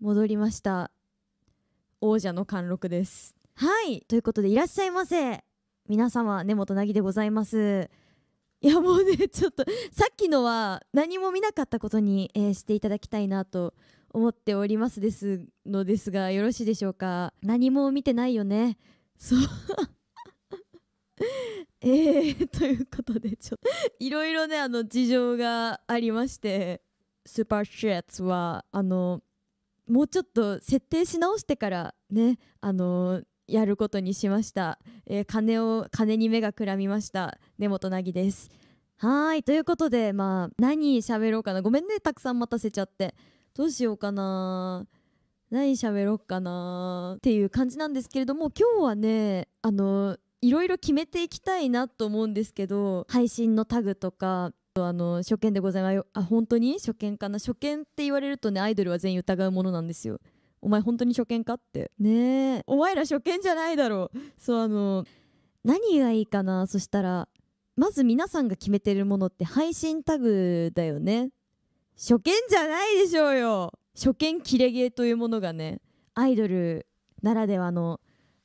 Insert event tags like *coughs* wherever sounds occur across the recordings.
戻りました王者の貫禄ですはいということでいらっしゃいませ皆様根本凪でございますいやもうね *laughs* ちょっとさっきのは何も見なかったことに、えー、していただきたいなと思っておりますですのですがよろしいでしょうか何も見てないよねそう *laughs* えー、ということでちょいろいろねあの事情がありましてスーパーシェッツはあのもうちょっと設定し直してからねあのー、やることにしました、えー、金を金に目がくらみました根本凪ですはいということでまあ何喋ろうかなごめんねたくさん待たせちゃってどうしようかな何喋ろうかなっていう感じなんですけれども今日はねあのいろいろ決めていきたいなと思うんですけど配信のタグとかあの初見でございますあ本当に初見かな初見って言われるとねアイドルは全員疑うものなんですよお前本当に初見かってねえお前ら初見じゃないだろうそうあの何がいいかなそしたらまず皆さんが決めてるものって配信タグだよね初見じゃないでしょうよ初見キレゲーというものがねアイドルならではの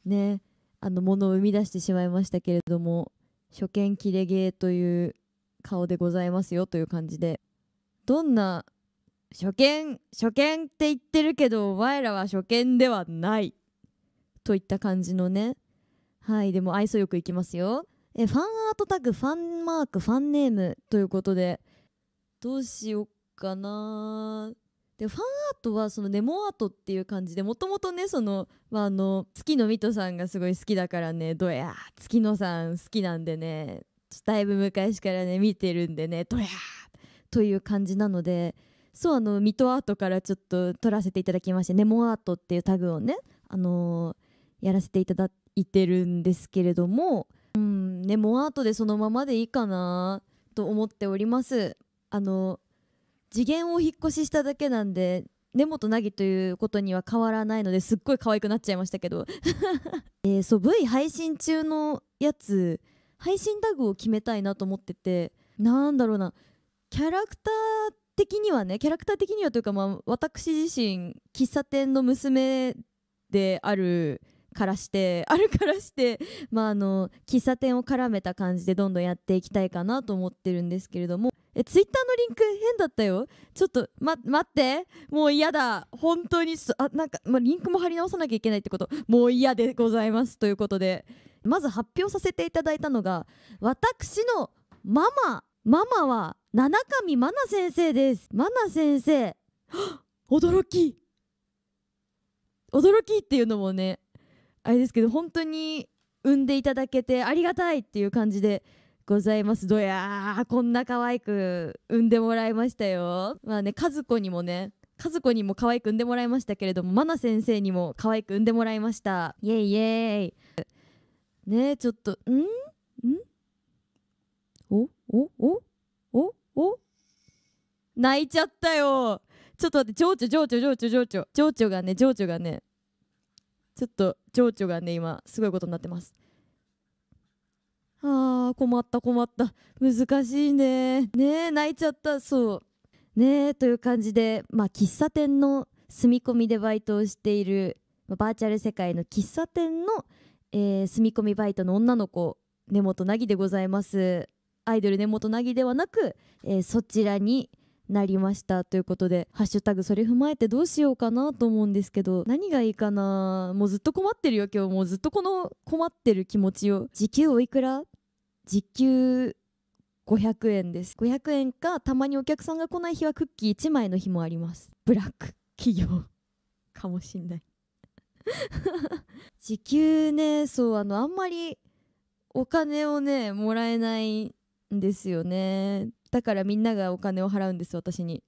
ねあのものを生み出してしまいましたけれども初見キレゲーという顔でございますよという感じでどんな初見初見って言ってるけどお前らは初見ではないといった感じのねはいでも愛想よくいきますよえファンアートタグファンマークファンネームということでどうしよっかなでファンアートはそのネモアートっていう感じでもともとねその、まあ、あの月野ミトさんがすごい好きだからねどや月野さん好きなんでねだいぶ昔からね見てるんでねドやーという感じなのでそうあのミトアートからちょっと撮らせていただきましてネモアートっていうタグをね、あのー、やらせていただいてるんですけれども、うん、ネモアートでそのままでいいかなと思っております。あの次元を引っ越ししただけなんで根本凪ということには変わらないのですっごい可愛くなっちゃいましたけど *laughs* えー、そう V 配信中のやつ配信タグを決めたいなと思っててなんだろうなキャラクター的にはねキャラクター的にはというか、まあ、私自身喫茶店の娘であるからして *laughs* あるからして、まあ、あの喫茶店を絡めた感じでどんどんやっていきたいかなと思ってるんですけれどもえツイッターのリンク変だったよちょっと、ま、待ってもう嫌だ本当にあなんか、まあ、リンクも貼り直さなきゃいけないってこともう嫌でございますということでまず発表させていただいたのが私のママママは七上真奈先生です真奈先生 *gasps* 驚き驚きっていうのもねあれですけど本当に産んでいただけてありがたいっていう感じでございますどやーこんな可愛く産んでもらいましたよまあね和子にもね和子にも可愛く産んでもらいましたけれどもマナ先生にも可愛く産んでもらいましたイエイイエイねえちょっとんんおおおおお泣いちゃったよちょっと待って情緒情緒情緒情緒情緒がね情緒がねちょっと情緒がね今すごいことになってますあー困った困った難しいねねえ泣いちゃったそうねえという感じでまあ喫茶店の住み込みでバイトをしているバーチャル世界の喫茶店のえー、住み込みバイトの女の子根本凪でございますアイドル根本凪ではなく、えー、そちらになりましたということでハッシュタグそれ踏まえてどうしようかなと思うんですけど何がいいかなもうずっと困ってるよ今日もうずっとこの困ってる気持ちを時給おいくら時給500円です500円かたまにお客さんが来ない日はクッキー1枚の日もありますブラック企業かもしんない時 *laughs* 給ねそうあのあんまりお金をねもらえないんですよねだからみんながお金を払うんです私に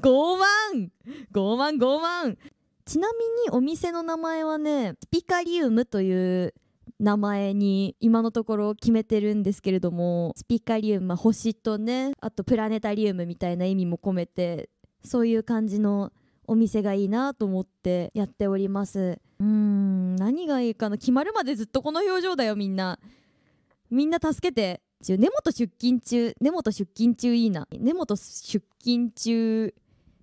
傲慢傲慢傲慢ちなみにお店の名前はねスピカリウムという名前に今のところ決めてるんですけれどもスピカリウム、は星とねあとプラネタリウムみたいな意味も込めてそういう感じのお店がいいなと思ってやっておりますうん何がいいかな決まるまでずっとこの表情だよみんなみんな助けて根本出勤中根本出勤中いいな根本出勤中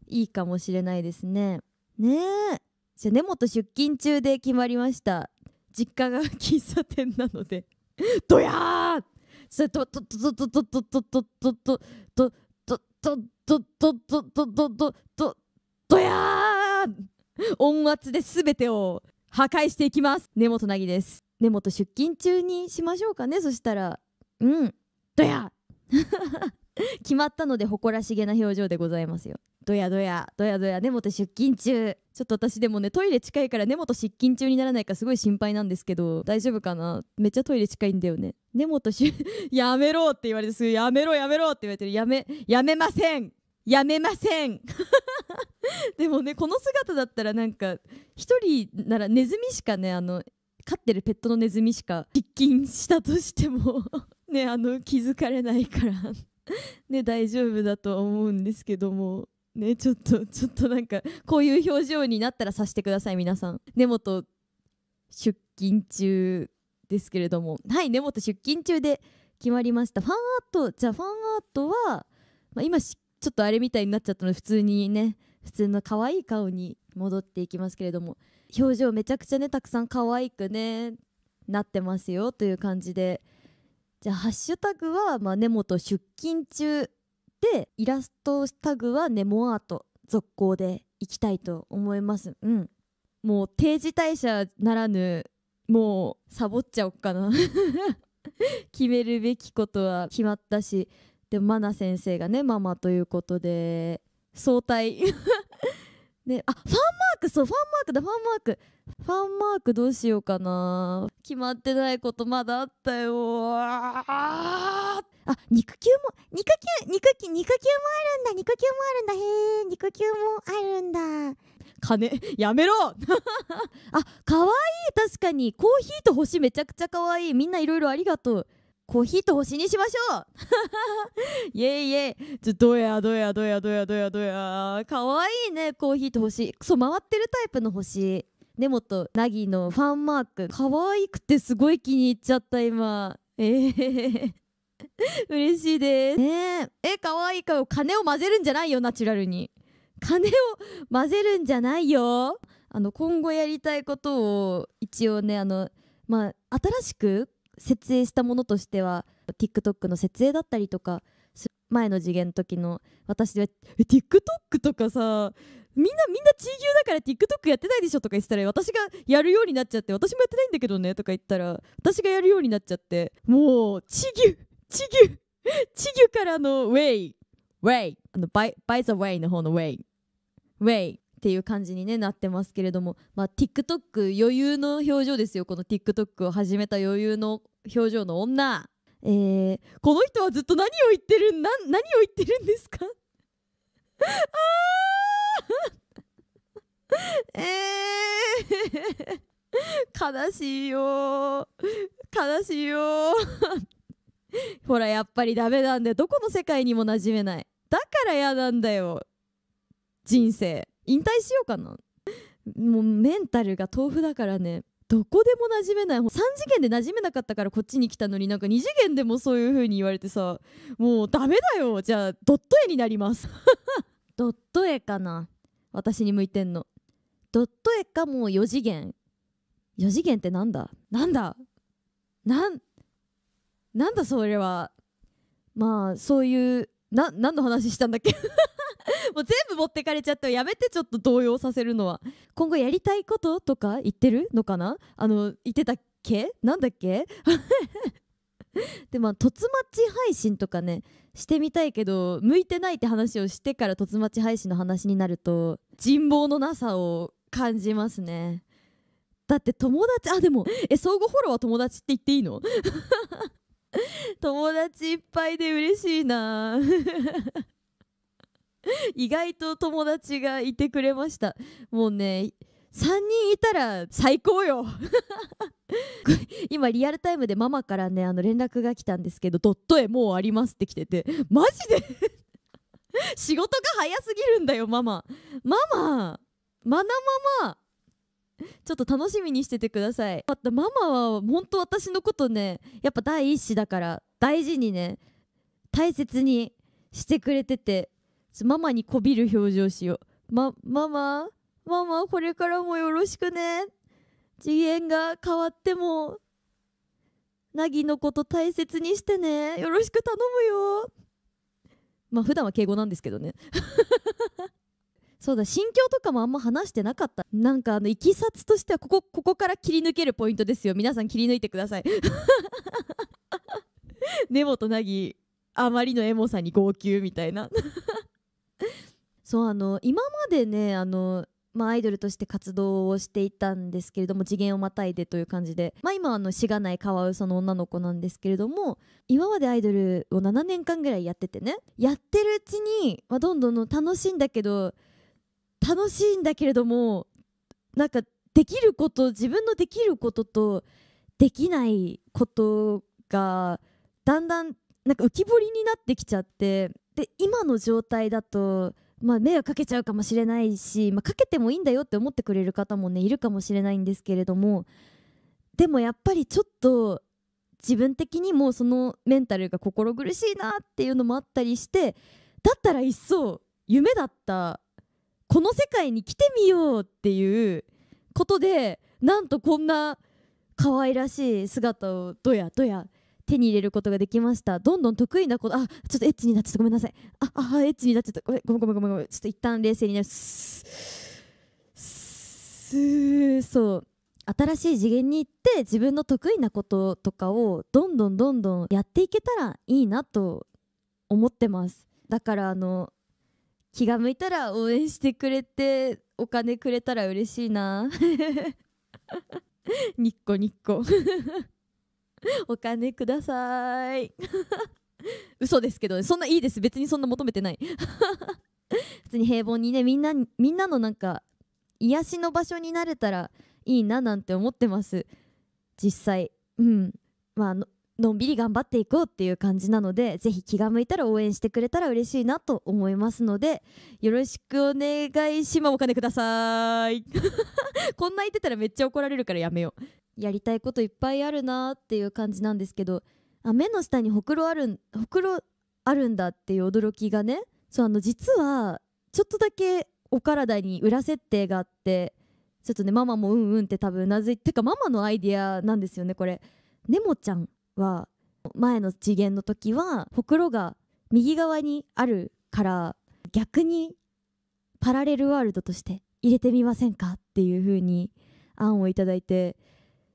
いいかもしれないですねねえじゃあ根本出勤中で決まりました実家が喫茶店なのでどやーそれととととととととととととととととととととや音圧で全てを破壊していきます根本凪です根本出勤中にしましょうかねそしたらうんどや *laughs* 決まったので誇らしげな表情でございますよどやどやどやどや根本出勤中ちょっと私でもねトイレ近いから根本出勤中にならないかすごい心配なんですけど大丈夫かなめっちゃトイレ近いんだよね根本し *laughs* やめろって言われてすぐやめろやめろって言われてるやめやめませんやめません *laughs* でもねこの姿だったらなんか一人ならネズミしかねあの飼ってるペットのネズミしか喫緊したとしても *laughs* ねあの気づかれないからね大丈夫だと思うんですけどもねちょっとちょっとなんかこういう表情になったらさしてください皆さん根本出勤中ですけれどもはい根本出勤中で決まりましたファンアートじゃあファンアートは、まあ、今ちょっとあれみたいになっちゃったので普通にね普通の可愛い顔に戻っていきますけれども表情めちゃくちゃねたくさん可愛くねなってますよという感じでじゃあハッシュタグは、まあ、根本出勤中でイラストタグはネモアート続行でいきたいと思います。うん、もう定時退社ならぬもうサボっちゃおっかな *laughs* 決めるべきことは決まったしでマナ先生がねママということで早退 *laughs* ねあファンマークそうファンマークだファンマークファンマークどうしようかな決まってないことまだあったよあ肉球も肉球肉球肉球もあるんだ肉球もあるんだへえ肉球もあるんだ金やめろ *laughs* あ可わいい確かにコーヒーと星めちゃくちゃ可愛いみんないろいろありがとうコーヒーと星にしましょう *laughs* イェイイェイちょどやどやどやどやどやどやかわいいねコーヒーと星そう回ってるタイプの星根本凪のファンマークかわいくてすごい気に入っちゃった今えー嬉しいですねえかわいいか金を混ぜるんじゃないよナチュラルに金を混ぜるんじゃないよあの今後やりたいことを一応ねあのまあ、新しく設営したものとしては TikTok の設営だったりとか前の次元の時の私では TikTok とかさみんなみんな地牛だから TikTok やってないでしょとか言ってたら私がやるようになっちゃって私もやってないんだけどねとか言ったら私がやるようになっちゃってもう地牛地牛地牛からのウェイウェイあのバイバイザウェイの方のウェイウェイっていう感じに、ね、なってますけれども、まあ、TikTok 余裕の表情ですよこの TikTok を始めた余裕の表情の女、えー、この人はずっと何を言ってるな何を言ってるんですかあーえー悲しいよ悲しいよほらやっぱりダメなんだよどこの世界にも馴染めないだから嫌なんだよ人生引退しようかなもうメンタルが豆腐だからねどこでも馴染めない3次元で馴染めなかったからこっちに来たのになんか2次元でもそういう風に言われてさもうダメだよじゃあドット絵になります *laughs* ドット絵かな私に向いてんのドット絵かもう4次元4次元ってなんだなんだなんなんだそれはまあそういうな何の話したんだっけ *laughs* もう全部持ってかれちゃってやめてちょっと動揺させるのは今後やりたいこととか言ってるのかなあの言ってたっけなんだっけ *laughs* でまあ突まち配信とかねしてみたいけど向いてないって話をしてからとつまち配信の話になると人望のなさを感じますねだって友達あでもえ相互フォローは友達って言っていいの *laughs* 友達いっぱいで嬉しいな *laughs* 意外と友達がいてくれましたもうね3人いたら最高よ *laughs* 今リアルタイムでママからねあの連絡が来たんですけど「ドット絵もうあります」って来ててマジで *laughs* 仕事が早すぎるんだよマママママナママちょっと楽しみにしててくださいまたママは本当私のことねやっぱ第一子だから大事にね大切にしてくれててママにこびる表情しよう。ま、ママ、ママ、これからもよろしくね。次元が変わっても、なぎのこと大切にしてね。よろしく頼むよ。まあ、普段は敬語なんですけどね。*laughs* そうだ心境とかもあんま話してなかったなんかあのいきさつとしてはここここから切り抜けるポイントですよ皆さん切り抜いてください *laughs* 根本凪あまりのエモさに号泣みたいな *laughs* そうあの今までねあのまあ、アイドルとして活動をしていたんですけれども次元をまたいでという感じで、まあ、今あのしがないカワウソの女の子なんですけれども今までアイドルを7年間ぐらいやっててねやってるうちに、まあ、どんどん楽しいんだけど楽しいんだけれどもなんかできること自分のできることとできないことがだんだんなんか浮き彫りになってきちゃってで今の状態だと、まあ、迷惑かけちゃうかもしれないし、まあ、かけてもいいんだよって思ってくれる方もねいるかもしれないんですけれどもでもやっぱりちょっと自分的にもそのメンタルが心苦しいなっていうのもあったりしてだったらいっそ夢だったこの世界に来てみようっていうことでなんとこんな可愛らしい姿をどやどや手に入れることができましたどんどん得意なことあちょっとエッチになっちゃったごめんなさいああエッチになっちゃったごめんごめんごめんごめんちょっと一旦冷静になるすそう新しい次元に行って自分の得意なこととかをどんどんどんどんやっていけたらいいなと思ってますだからあの気が向いたら応援してくれてお金くれたら嬉しいなにっこにっこ *laughs* お金ください *laughs* 嘘ですけど、ね、そんないいです別にそんな求めてない *laughs* 普通に平凡にねみんなみんなのなんか癒しの場所になれたらいいななんて思ってます実際うんまあののんびり頑張っていこうっていう感じなのでぜひ気が向いたら応援してくれたら嬉しいなと思いますのでよろしくお願いしますお金くださいこんな言ってたらめっちゃ怒られるからやめようやりたいこといっぱいあるなっていう感じなんですけどあ目の下にほくろあるんほくろあるんだっていう驚きがねそうあの実はちょっとだけお体に裏設定があってちょっとねママもうんうんって多分うなずいてかママのアイディアなんですよねこれ。ネモちゃんは前の次元の時はほくろが右側にあるから逆にパラレルワールドとして入れてみませんかっていう風に案をいただいて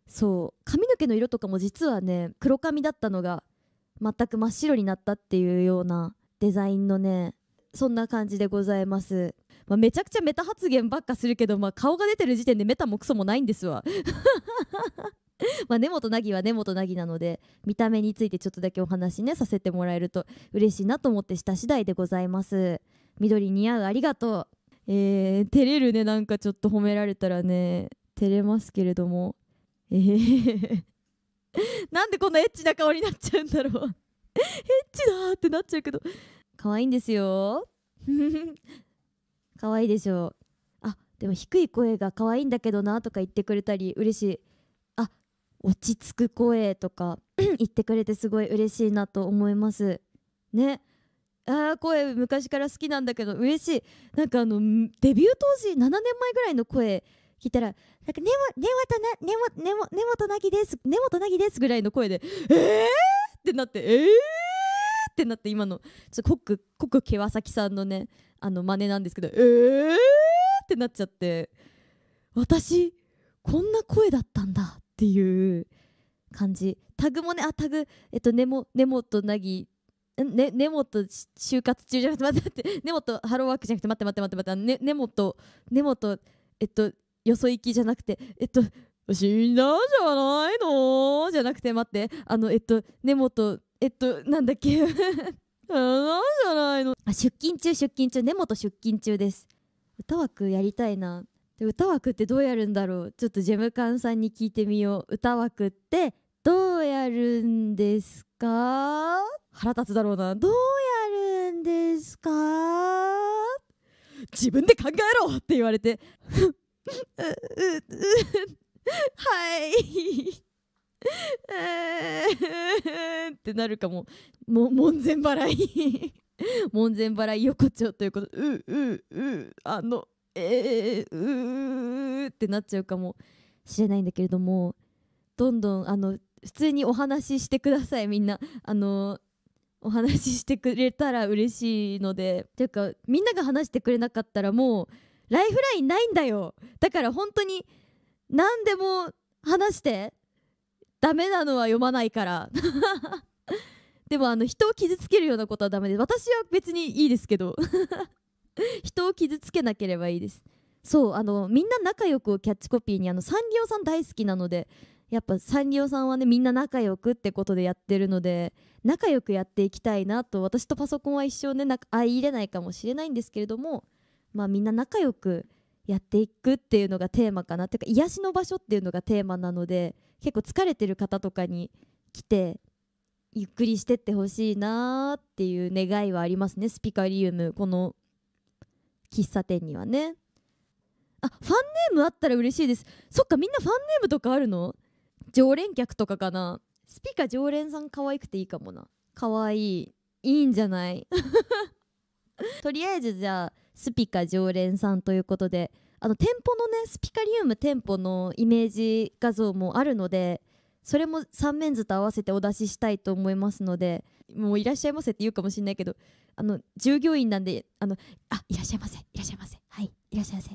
そう髪の毛の色とかも実はね黒髪だったのが全く真っ白になったっていうようなデザインのねそんな感じでございます、まあ、めちゃくちゃメタ発言ばっかするけど、まあ、顔が出てる時点でメタもクソもないんですわ *laughs* まあ根本凪は根本凪なので見た目についてちょっとだけお話ねさせてもらえると嬉しいなと思ってした次第でございます緑似合うありがとうえー、照れるねなんかちょっと褒められたらね照れますけれどもえ *laughs* なんでこんなエッチな顔になっちゃうんだろう *laughs* エッチだってなっちゃうけど可愛いんですよ *laughs* 可愛いでしょうあでも低い声が可愛いんだけどなとか言ってくれたり嬉しいあ落ち着く声とか *coughs* 言ってくれてすごい嬉しいなと思いますねあー声昔から好きなんだけど嬉しいなんかあのデビュー当時7年前ぐらいの声聞いたら、なんか根ね、根本な、根本、根本、根本なぎです、根本なぎですぐらいの声で、えーってなって、えーってなって、今の、ちょっとコく、ク、コックケさんのね、あの、真似なんですけど、えーってなっちゃって、私、こんな声だったんだっていう感じ。タグもね、あ、タグ、えっと、根本、根本なぎね、根本就活中じゃなくて待って待って根本ハローワークじゃなくて待って待って待って待って根本根本えっとよそ行きじゃなくてえっと死んだんじゃないのじゃなくて待ってあのえっと根本えっとなんだっけな *laughs* んじゃないのあ出勤中出勤中根本出勤中です歌枠やりたいなで歌枠ってどうやるんだろうちょっとジェムカンさんに聞いてみよう歌枠ってどうやるんですか腹立つだろうなどうやるんですか自分で考えろって言われてはい。*laughs* ってなるかもも門前払い *laughs* 門前払い横丁ということうううあのえー、ううってなっちゃうかもしれないんだけれどもどんどんあの普通にお話ししてくださいみんなあのお話ししてくれたら嬉しいのでというかみんなが話してくれなかったらもうライフラインないんだよだから本当に何でも話してダメなのは読まないから *laughs* でもあの人を傷つけるようなことはダメで私は別にいいですけど *laughs* 人を傷つけなければいいですそうあのみんな仲良くをキャッチコピーにあのサンリオさん大好きなのでやっぱサンリオさんはねみんな仲良くってことでやってるので仲良くやっていきたいなと私とパソコンは一生ね相入れないかもしれないんですけれどもまあ、みんな仲良くやっていくっていうのがテーマかなっていうか癒しの場所っていうのがテーマなので結構疲れてる方とかに来てゆっくりしてってほしいなっていう願いはありますねスピカリウムこの喫茶店にはねあファンネームあったら嬉しいですそっかみんなファンネームとかあるの常連客とかかなスピカ常連さん可愛くていいかもな可愛いいいんじゃない *laughs* とりあえずじゃあスピカ常連さんということであの店舗のねスピカリウム店舗のイメージ画像もあるのでそれも三面図と合わせてお出ししたいと思いますのでもういらっしゃいませって言うかもしれないけどあの従業員なんであのあいらっしゃいませいらっしゃいませはいいらっしゃいませ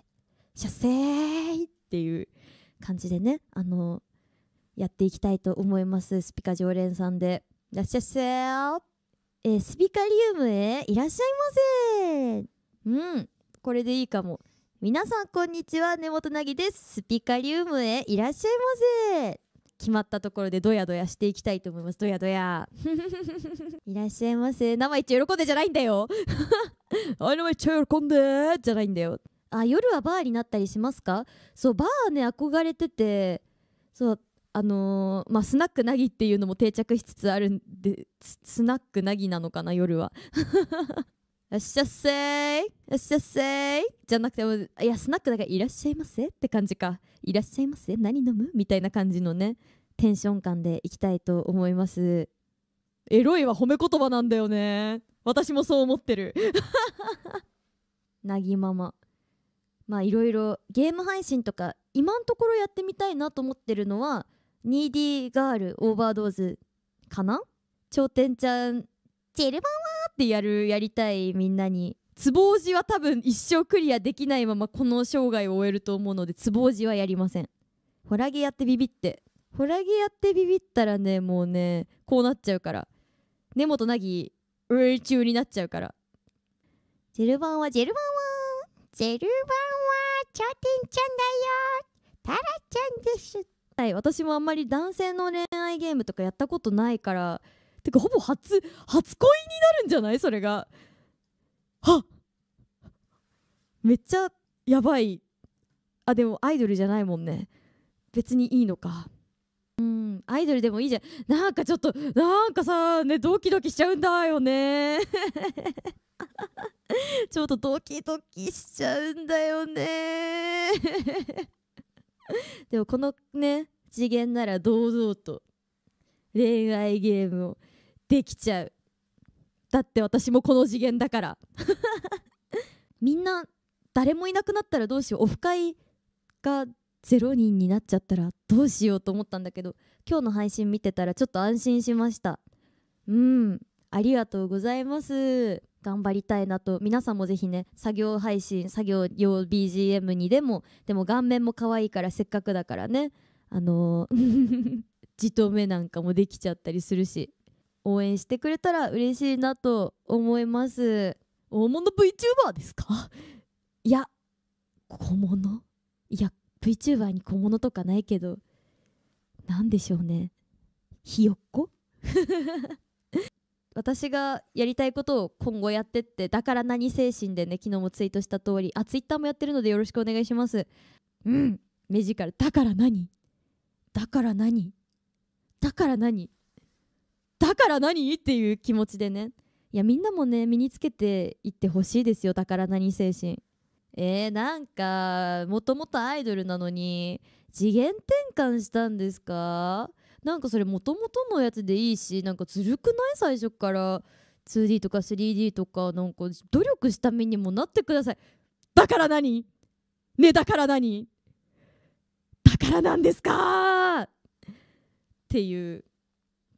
出世っていう感じでねあのやっていきたいと思いますスピカ常連さんでいらっしゃいませ、えー、スピカリウムへいらっしゃいませうんこれでいいかも皆さんこんにちは根本凪ですスピカリウムへいらっしゃいませ決まったところでドヤドヤしていきたいと思いますドヤドヤ *laughs* いらっしゃいませ生一喜んでじゃないんだよ *laughs* あめっちゃ喜んでじゃないんだよあ夜はバーになったりしますかそうバーね憧れててそうあのー、まあ、スナックなぎっていうのも定着しつつあるんでスナックなぎなのかな夜はっしゃっせーいっしゃっせーいじゃなくてもいやスナックだからいらっしゃいませって感じかいらっしゃいませ何飲むみたいな感じのねテンション感でいきたいと思いますエロいは褒め言葉なんだよね私もそう思ってる *laughs* なぎまままあいろいろゲーム配信とか今のところやってみたいなと思ってるのは「ニーディーガールオーバードーズ」かな頂点ちゃん「チェルバンってやるやりたいみんなに壺ぼうじは多分一生クリアできないままこの生涯を終えると思うのでツボうじはやりませんホラゲやってビビってホラゲやってビビったらねもうねこうなっちゃうから根本凪うい中になっちゃうからジェルバンはジェルバンはジェルバンは頂点ちゃんだよタラちゃんですはい私もあんまり男性の恋愛ゲームとかやったことないからてかほぼ初初恋になるんじゃないそれがはめっちゃやばいあでもアイドルじゃないもんね別にいいのかうんアイドルでもいいじゃんなんかちょっとなんかさねドキドキしちゃうんだよね *laughs* ちょっとドキドキしちゃうんだよね *laughs* でもこのね次元なら堂々と恋愛ゲームをできちゃうだって私もこの次元だから *laughs* みんな誰もいなくなったらどうしようオフ会が0人になっちゃったらどうしようと思ったんだけど今日の配信見てたらちょっと安心しましたうんありがとうございます頑張りたいなと皆さんもぜひね作業配信作業用 BGM にでもでも顔面も可愛いからせっかくだからねあのー *laughs* じと目なんかもできちゃったりするし応援してくれたら嬉しいなと思います大物 VTuber ですか *laughs* いや小物いや VTuber に小物とかないけど何でしょうねひよっこ *laughs* 私がやりたいことを今後やってってだから何精神でね昨日もツイートした通りあツイッターもやってるのでよろしくお願いしますうん目力だから何だから何だから何だから何っていう気持ちでねいやみんなもね身につけていってほしいですよだから何精神えー、なんかもともとアイドルなのに次元転換したんですかなんかそれもともとのやつでいいしなんかずるくない最初から 2D とか 3D とかなんか努力した身にもなってくださいだから何ねだから何だからなんですかっていう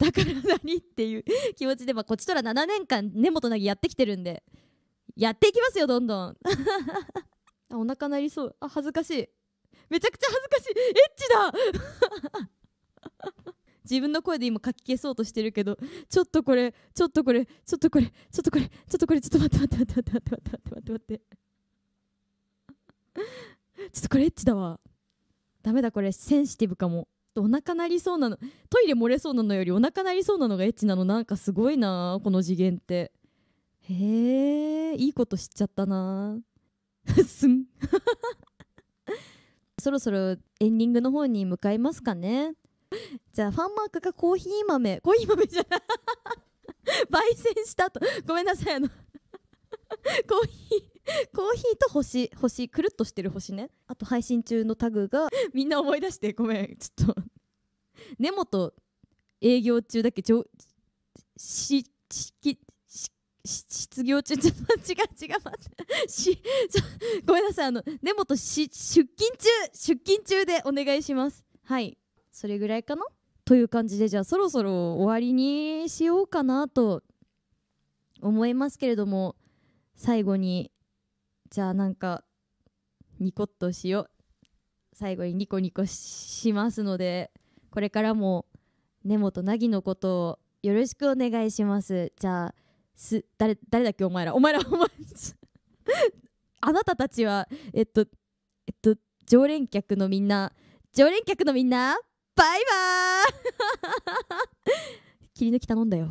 だから何っていう気持ちで、まあ、こっちとら7年間根本なぎやってきてるんでやっていきますよどんどんあ *laughs* お腹鳴りそうあ恥ずかしいめちゃくちゃ恥ずかしいエッチだ *laughs* 自分の声で今かき消そうとしてるけどちょっとこれちょっとこれちょっとこれちょっとこれちょっとこれちょっと待って待って待って待って待って待って待って *laughs* ちょっとこれエッチだわダメだこれセンシティブかもとお腹なりそうなのトイレ漏れそうなのよりお腹なりそうなのがエッチなのなんかすごいなこの次元ってへえいいこと知っちゃったな *laughs* すん *laughs* そろそろエンディングの方に向かいますかねじゃあファンマークがコーヒー豆コーヒー豆じゃない *laughs* 焙煎したとごめんなさいあのコーヒーコーヒーと星星くるっとしてる星ねあと配信中のタグが *laughs* みんな思い出してごめんちょっと根本営業中だっけちょししき失業中 *laughs* ちょっと違う違う待ってしごめんなさいあの根本し出勤中出勤中でお願いしますはいそれぐらいかなという感じでじゃあそろそろ終わりにしようかなと思いますけれども最後にじゃあなんかニコッとしよう最後にニコニコしますのでこれからも根本凪のことをよろしくお願いしますじゃあす誰誰だっけお前らお前らお前 *laughs* あなたたちはえっとえっと常連客のみんな常連客のみんなバイバーイ *laughs* 切り抜き頼んだよ